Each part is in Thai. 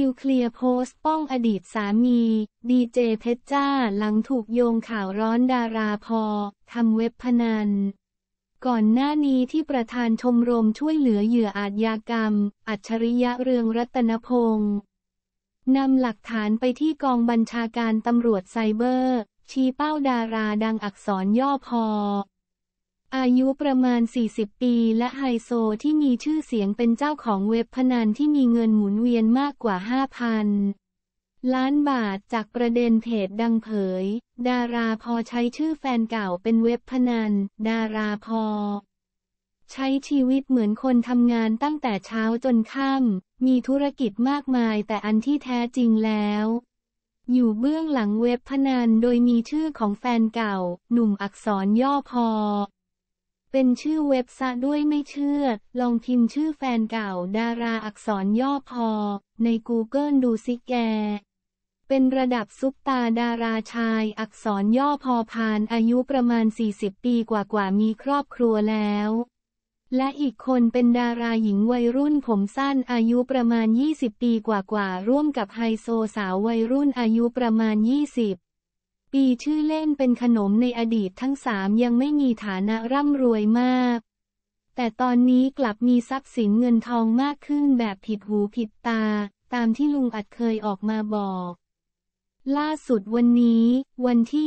ิวเคลียร์โพสต์ป้องอดีตสามี ดีเจเพชจ้า หลังถูกโยงข่าวร้อนดาราพอทำเว็บพนัน ก่อนหน้านี้ที่ประธานชมรมช่วยเหลือเหยื่ออาชญากรรม อัจฉริยะเรืองรัตนพงศ์นำหลักฐานไปที่กองบัญชาการตำรวจไซเบอร์ ชี้เป้าดาราดังอักษรย่อพออายุประมาณ 40 ปีและไฮโซที่มีชื่อเสียงเป็นเจ้าของเว็บพนันที่มีเงินหมุนเวียนมากกว่า 5,000 ล้านบาทจากประเด็นเพจดังเผย ดาราพอใช้ชื่อแฟนเก่าเป็นเว็บพนัน ดาราพอ ใช้ชีวิตเหมือนคนทำงานตั้งแต่เช้าจนค่ำมีธุรกิจมากมายแต่อันที่แท้จริงแล้ว อยู่เบื้องหลังเว็บพนันโดยมีชื่อของแฟนเก่า หนุ่มอักษรย่อพอเป็นชื่อเว็บซะด้วยไม่เชื่อ ลองพิมพ์ชื่อแฟนเก่าดาราอักษรย่อพอใน Google ดูสิแก เป็นระดับซุปตาดาราชาย อักษรย่อพอพานอายุประมาณ 40 ปีกว่ากว่ามีครอบครัวแล้ว และอีกคนเป็นดาราหญิงวัยรุ่นผมสั้นอายุประมาณ 20 ปีกว่ากว่าร่วมกับไฮโซสาววัยรุ่นอายุประมาณ20ีชื่อเล่นเป็นขนมในอดีตทั้งสามยังไม่มีฐานะร่ำรวยมาก แต่ตอนนี้กลับมีทรัพย์สินเงินทองมากขึ้นแบบผิดหูผิดตา ตามที่ลุงอัดเคยออกมาบอก ล่าสุดวันนี้ วันที่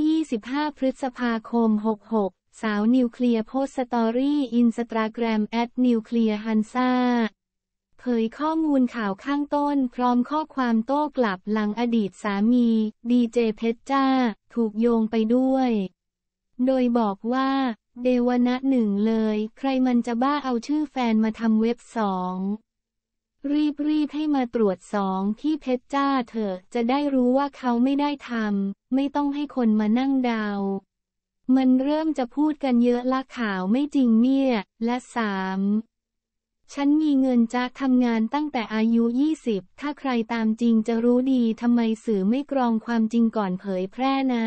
25 พฤษภาคม 66 สาวนิวเคลียร์โพสต์สตอรี่อินสตาแกรมแอดนิวเคลียร์ฮันซ่าเผยข้อมูลข่าวข้างต้นพร้อมข้อความโต้กลับหลังอดีตสามี ดีเจเพชรจ้า ถูกโยงไปด้วย โดยบอกว่า เดวนะหนึ่งเลย ใครมันจะบ้าเอาชื่อแฟนมาทำเว็บสอง รีบรีบให้มาตรวจสองที่เพชรจ้าเถอะ จะได้รู้ว่าเขาไม่ได้ทำไม่ต้องให้คนมานั่งดาวมันเริ่มจะพูดกันเยอะละข่าวไม่จริงเนี่ย และสามฉันมีเงินจะทำงานตั้งแต่อายุ20ถ้าใครตามจริงจะรู้ดีทำไมสื่อไม่กรองความจริงก่อนเผยแพร่นะ